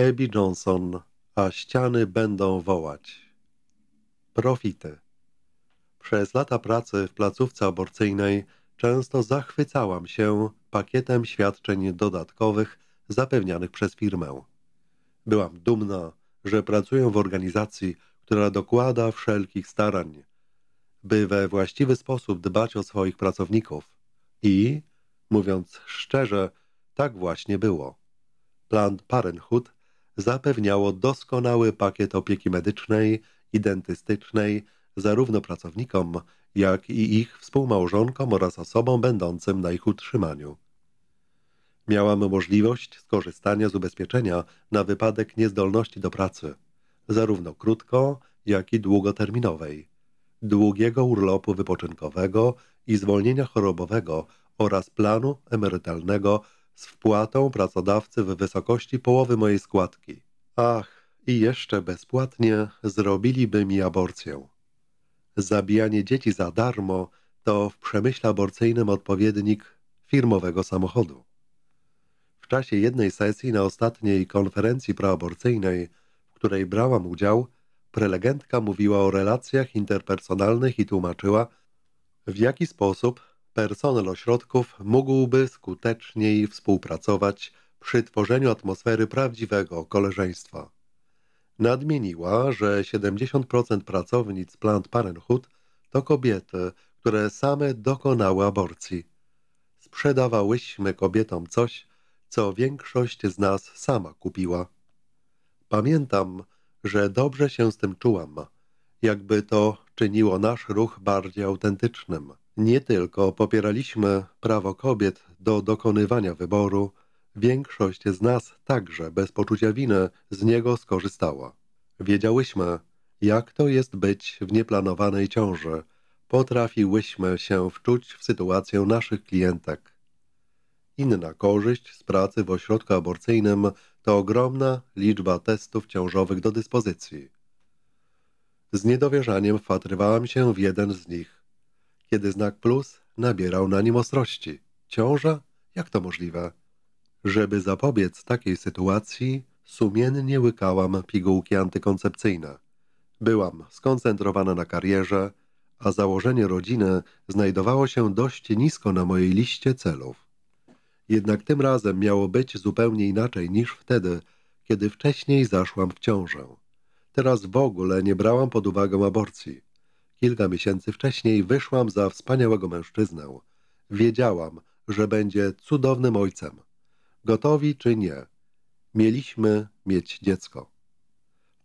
Abby Johnson, a ściany będą wołać. Profity. Przez lata pracy w placówce aborcyjnej często zachwycałam się pakietem świadczeń dodatkowych zapewnianych przez firmę. Byłam dumna, że pracuję w organizacji, która dokłada wszelkich starań, by we właściwy sposób dbać o swoich pracowników. I, mówiąc szczerze, tak właśnie było. Plan Parenthood zapewniało doskonały pakiet opieki medycznej i dentystycznej zarówno pracownikom, jak i ich współmałżonkom oraz osobom będącym na ich utrzymaniu. Miałam możliwość skorzystania z ubezpieczenia na wypadek niezdolności do pracy, zarówno krótko, jak i długoterminowej, długiego urlopu wypoczynkowego i zwolnienia chorobowego oraz planu emerytalnego z wpłatą pracodawcy w wysokości połowy mojej składki. Ach, i jeszcze bezpłatnie zrobiliby mi aborcję. Zabijanie dzieci za darmo to w przemyśle aborcyjnym odpowiednik firmowego samochodu. W czasie jednej sesji na ostatniej konferencji proaborcyjnej, w której brałam udział, prelegentka mówiła o relacjach interpersonalnych i tłumaczyła, w jaki sposób personel ośrodków mógłby skuteczniej współpracować przy tworzeniu atmosfery prawdziwego koleżeństwa. Nadmieniła, że 70% pracownic plant Parenthood to kobiety, które same dokonały aborcji. Sprzedawałyśmy kobietom coś, co większość z nas sama kupiła. Pamiętam, że dobrze się z tym czułam, jakby to czyniło nasz ruch bardziej autentycznym. Nie tylko popieraliśmy prawo kobiet do dokonywania wyboru, większość z nas także bez poczucia winy z niego skorzystała. Wiedziałyśmy, jak to jest być w nieplanowanej ciąży. Potrafiłyśmy się wczuć w sytuację naszych klientek. Inna korzyść z pracy w ośrodku aborcyjnym to ogromna liczba testów ciążowych do dyspozycji. Z niedowierzaniem wpatrywałam się w jeden z nich kiedy znak plus nabierał na nim ostrości. Ciąża? Jak to możliwe? Żeby zapobiec takiej sytuacji, sumiennie łykałam pigułki antykoncepcyjne. Byłam skoncentrowana na karierze, a założenie rodziny znajdowało się dość nisko na mojej liście celów. Jednak tym razem miało być zupełnie inaczej niż wtedy, kiedy wcześniej zaszłam w ciążę. Teraz w ogóle nie brałam pod uwagę aborcji. Kilka miesięcy wcześniej wyszłam za wspaniałego mężczyznę. Wiedziałam, że będzie cudownym ojcem. Gotowi czy nie, mieliśmy mieć dziecko.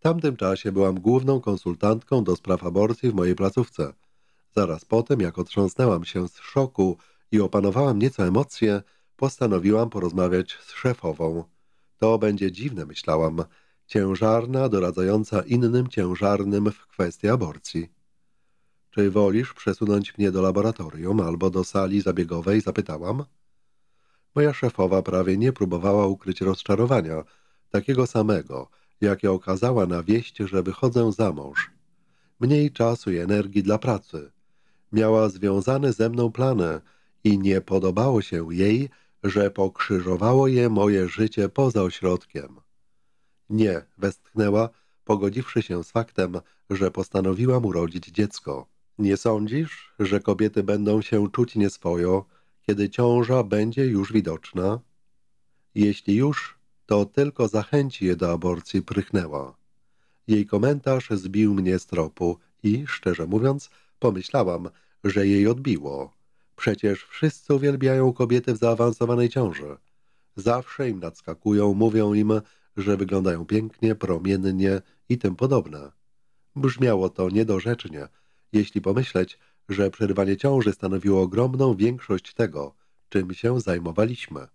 W tamtym czasie byłam główną konsultantką do spraw aborcji w mojej placówce. Zaraz potem, jak otrząsnęłam się z szoku i opanowałam nieco emocje, postanowiłam porozmawiać z szefową. To będzie dziwne, myślałam. Ciężarna doradzająca innym ciężarnym w kwestii aborcji. Czy wolisz przesunąć mnie do laboratorium albo do sali zabiegowej? Zapytałam. Moja szefowa prawie nie próbowała ukryć rozczarowania, takiego samego, jakie okazała na wieść, że wychodzę za mąż. Mniej czasu i energii dla pracy. Miała związane ze mną plany i nie podobało się jej, że pokrzyżowało je moje życie poza ośrodkiem. Nie, westchnęła, pogodziwszy się z faktem, że postanowiłam urodzić dziecko. Nie sądzisz, że kobiety będą się czuć nieswojo, kiedy ciąża będzie już widoczna? Jeśli już, to tylko zachęci je do aborcji, prychnęła. Jej komentarz zbił mnie z tropu i, szczerze mówiąc, pomyślałam, że jej odbiło. Przecież wszyscy uwielbiają kobiety w zaawansowanej ciąży. Zawsze im nadskakują, mówią im, że wyglądają pięknie, promiennie i tym podobne. Brzmiało to niedorzecznie – jeśli pomyśleć, że przerwanie ciąży stanowiło ogromną większość tego, czym się zajmowaliśmy.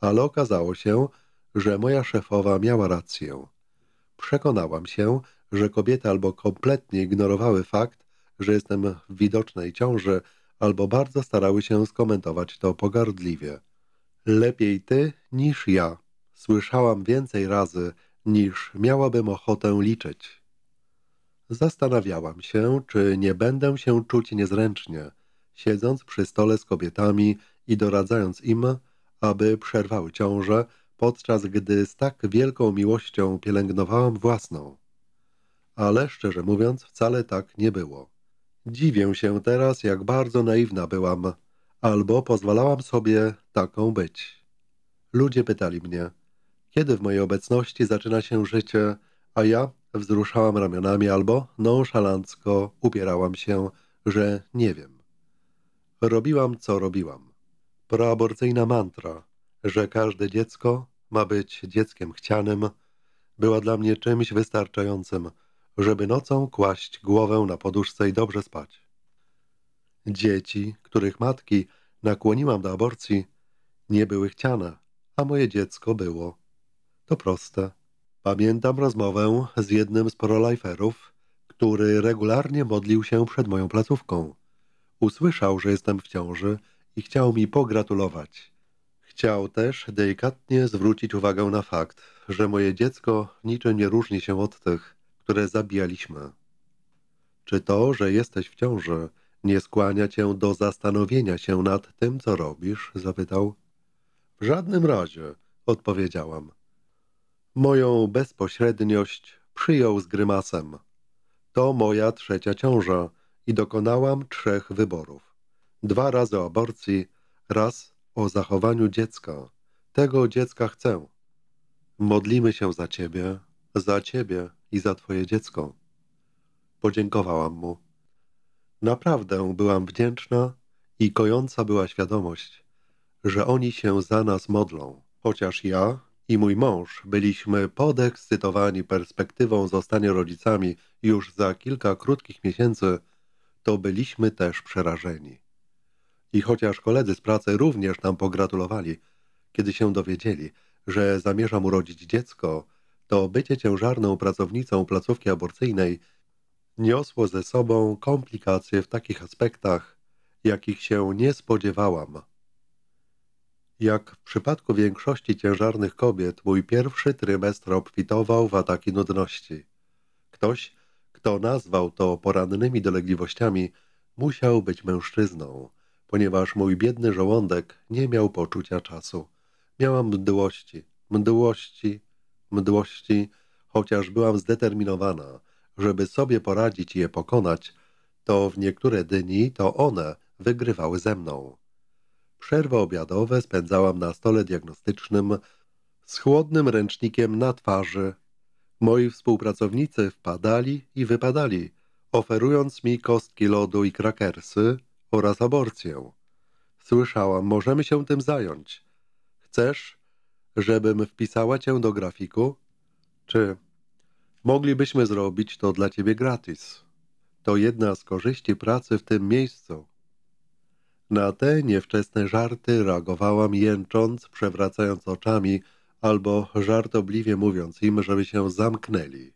Ale okazało się, że moja szefowa miała rację. Przekonałam się, że kobiety albo kompletnie ignorowały fakt, że jestem w widocznej ciąży, albo bardzo starały się skomentować to pogardliwie. Lepiej ty niż ja. Słyszałam więcej razy, niż miałabym ochotę liczyć. Zastanawiałam się, czy nie będę się czuć niezręcznie, siedząc przy stole z kobietami i doradzając im, aby przerwały ciążę, podczas gdy z tak wielką miłością pielęgnowałam własną. Ale szczerze mówiąc, wcale tak nie było. Dziwię się teraz, jak bardzo naiwna byłam, albo pozwalałam sobie taką być. Ludzie pytali mnie, kiedy w mojej obecności zaczyna się życie, a ja Wzruszałam ramionami albo nonszalancko upierałam się, że nie wiem. Robiłam, co robiłam. Proaborcyjna mantra, że każde dziecko ma być dzieckiem chcianym, była dla mnie czymś wystarczającym, żeby nocą kłaść głowę na poduszce i dobrze spać. Dzieci, których matki nakłoniłam do aborcji, nie były chciane, a moje dziecko było. To proste. Pamiętam rozmowę z jednym z proliferów, który regularnie modlił się przed moją placówką. Usłyszał, że jestem w ciąży i chciał mi pogratulować. Chciał też delikatnie zwrócić uwagę na fakt, że moje dziecko niczym nie różni się od tych, które zabijaliśmy. Czy to, że jesteś w ciąży, nie skłania cię do zastanowienia się nad tym, co robisz? zapytał. W żadnym razie, odpowiedziałam. Moją bezpośredniość przyjął z grymasem. To moja trzecia ciąża i dokonałam trzech wyborów. Dwa razy aborcji, raz o zachowaniu dziecka. Tego dziecka chcę. Modlimy się za ciebie, za ciebie i za twoje dziecko. Podziękowałam mu. Naprawdę byłam wdzięczna i kojąca była świadomość, że oni się za nas modlą, chociaż ja i mój mąż byliśmy podekscytowani perspektywą zostania rodzicami już za kilka krótkich miesięcy, to byliśmy też przerażeni. I chociaż koledzy z pracy również nam pogratulowali, kiedy się dowiedzieli, że zamierzam urodzić dziecko, to bycie ciężarną pracownicą placówki aborcyjnej niosło ze sobą komplikacje w takich aspektach, jakich się nie spodziewałam. Jak w przypadku większości ciężarnych kobiet, mój pierwszy trymestr obfitował w ataki nudności. Ktoś, kto nazwał to porannymi dolegliwościami, musiał być mężczyzną, ponieważ mój biedny żołądek nie miał poczucia czasu. Miałam mdłości, mdłości, mdłości, chociaż byłam zdeterminowana, żeby sobie poradzić i je pokonać, to w niektóre dni to one wygrywały ze mną. Przerwy obiadowe spędzałam na stole diagnostycznym z chłodnym ręcznikiem na twarzy. Moi współpracownicy wpadali i wypadali, oferując mi kostki lodu i krakersy oraz aborcję. Słyszałam, możemy się tym zająć. Chcesz, żebym wpisała cię do grafiku? Czy moglibyśmy zrobić to dla ciebie gratis? To jedna z korzyści pracy w tym miejscu. Na te niewczesne żarty reagowałam jęcząc, przewracając oczami albo żartobliwie mówiąc im, żeby się zamknęli.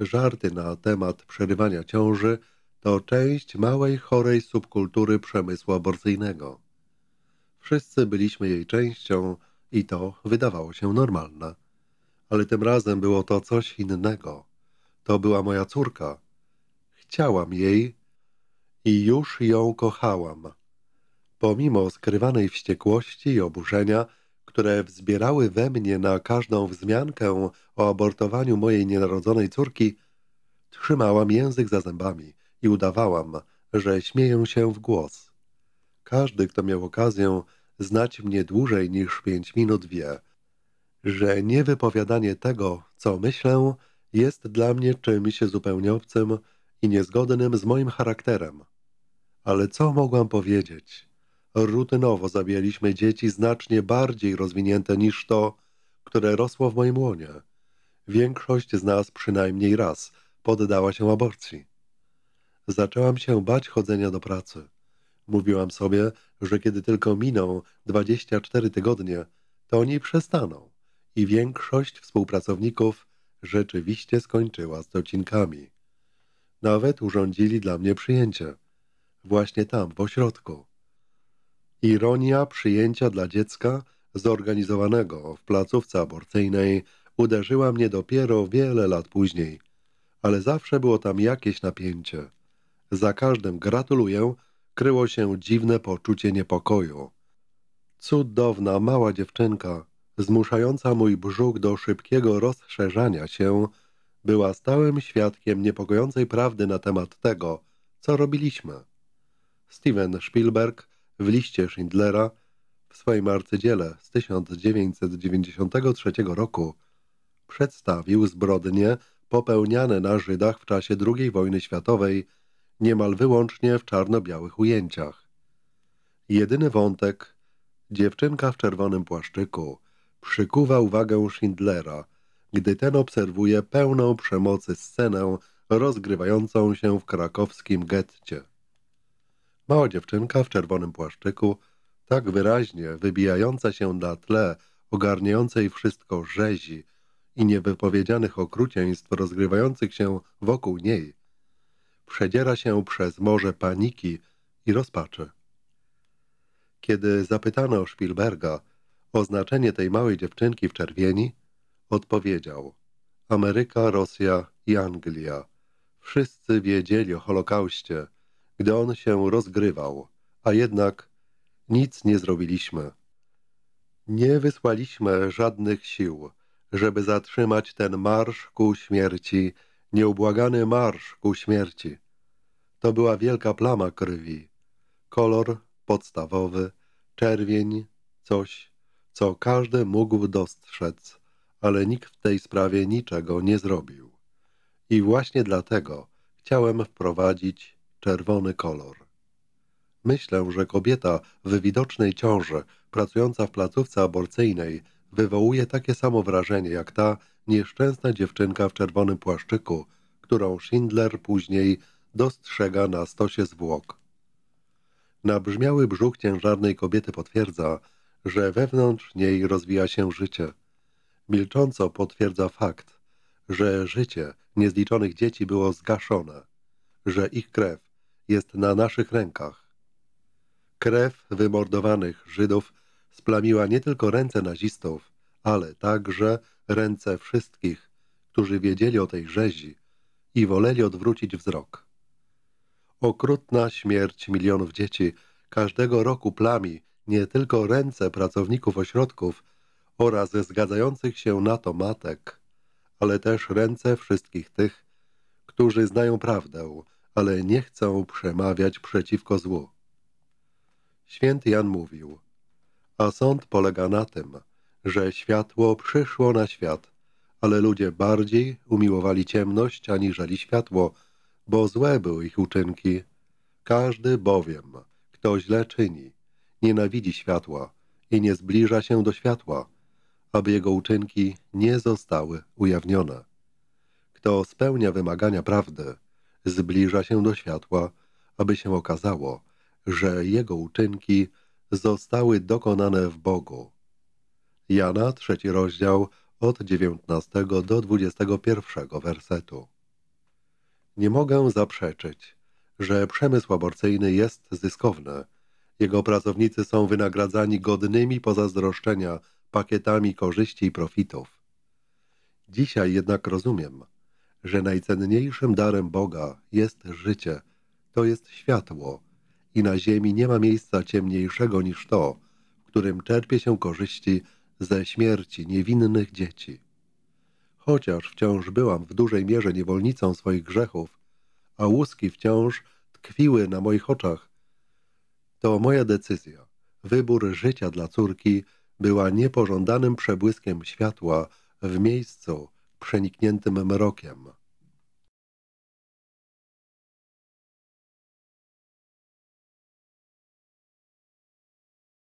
Żarty na temat przerywania ciąży to część małej, chorej subkultury przemysłu aborcyjnego. Wszyscy byliśmy jej częścią i to wydawało się normalne. Ale tym razem było to coś innego. To była moja córka. Chciałam jej i już ją kochałam. Pomimo skrywanej wściekłości i oburzenia, które wzbierały we mnie na każdą wzmiankę o abortowaniu mojej nienarodzonej córki, trzymałam język za zębami i udawałam, że śmieję się w głos. Każdy, kto miał okazję znać mnie dłużej niż pięć minut wie, że niewypowiadanie tego, co myślę, jest dla mnie czymś zupełnie obcym i niezgodnym z moim charakterem. Ale co mogłam powiedzieć? rutynowo zabijaliśmy dzieci znacznie bardziej rozwinięte niż to, które rosło w moim łonie. Większość z nas przynajmniej raz poddała się aborcji. Zaczęłam się bać chodzenia do pracy. Mówiłam sobie, że kiedy tylko miną 24 tygodnie, to oni przestaną i większość współpracowników rzeczywiście skończyła z docinkami. Nawet urządzili dla mnie przyjęcie. Właśnie tam, w ośrodku. Ironia przyjęcia dla dziecka zorganizowanego w placówce aborcyjnej uderzyła mnie dopiero wiele lat później, ale zawsze było tam jakieś napięcie. Za każdym gratuluję kryło się dziwne poczucie niepokoju. Cudowna mała dziewczynka, zmuszająca mój brzuch do szybkiego rozszerzania się, była stałym świadkiem niepokojącej prawdy na temat tego, co robiliśmy. Steven Spielberg w liście Schindlera w swoim arcydziele z 1993 roku przedstawił zbrodnie popełniane na Żydach w czasie II wojny światowej niemal wyłącznie w czarno-białych ujęciach. Jedyny wątek, dziewczynka w czerwonym płaszczyku, przykuwa uwagę Schindlera, gdy ten obserwuje pełną przemocy scenę rozgrywającą się w krakowskim getcie. Mała dziewczynka w czerwonym płaszczyku, tak wyraźnie wybijająca się na tle ogarniającej wszystko rzezi i niewypowiedzianych okrucieństw rozgrywających się wokół niej, przedziera się przez morze paniki i rozpaczy. Kiedy zapytano Spielberga o znaczenie tej małej dziewczynki w czerwieni, odpowiedział Ameryka, Rosja i Anglia. Wszyscy wiedzieli o Holokauście – gdy on się rozgrywał, a jednak nic nie zrobiliśmy. Nie wysłaliśmy żadnych sił, żeby zatrzymać ten marsz ku śmierci, nieubłagany marsz ku śmierci. To była wielka plama krwi, kolor podstawowy, czerwień, coś, co każdy mógł dostrzec, ale nikt w tej sprawie niczego nie zrobił. I właśnie dlatego chciałem wprowadzić czerwony kolor. Myślę, że kobieta w widocznej ciąży, pracująca w placówce aborcyjnej, wywołuje takie samo wrażenie jak ta nieszczęsna dziewczynka w czerwonym płaszczyku, którą Schindler później dostrzega na stosie zwłok. Nabrzmiały brzuch ciężarnej kobiety potwierdza, że wewnątrz niej rozwija się życie. Milcząco potwierdza fakt, że życie niezliczonych dzieci było zgaszone, że ich krew jest na naszych rękach. Krew wymordowanych Żydów splamiła nie tylko ręce nazistów, ale także ręce wszystkich, którzy wiedzieli o tej rzezi i woleli odwrócić wzrok. Okrutna śmierć milionów dzieci każdego roku plami nie tylko ręce pracowników ośrodków oraz zgadzających się na to matek, ale też ręce wszystkich tych, którzy znają prawdę, ale nie chcą przemawiać przeciwko złu. Święty Jan mówił, a sąd polega na tym, że światło przyszło na świat, ale ludzie bardziej umiłowali ciemność aniżeli światło, bo złe były ich uczynki. Każdy bowiem, kto źle czyni, nienawidzi światła i nie zbliża się do światła, aby jego uczynki nie zostały ujawnione. Kto spełnia wymagania prawdy, zbliża się do światła, aby się okazało, że jego uczynki zostały dokonane w Bogu. Jana, trzeci rozdział, od 19 do 21 wersetu. Nie mogę zaprzeczyć, że przemysł aborcyjny jest zyskowny. Jego pracownicy są wynagradzani godnymi pozazdroszczenia pakietami korzyści i profitów. Dzisiaj jednak rozumiem, że najcenniejszym darem Boga jest życie, to jest światło i na ziemi nie ma miejsca ciemniejszego niż to, w którym czerpie się korzyści ze śmierci niewinnych dzieci. Chociaż wciąż byłam w dużej mierze niewolnicą swoich grzechów, a łuski wciąż tkwiły na moich oczach, to moja decyzja, wybór życia dla córki była niepożądanym przebłyskiem światła w miejscu, przenikniętym mrokiem.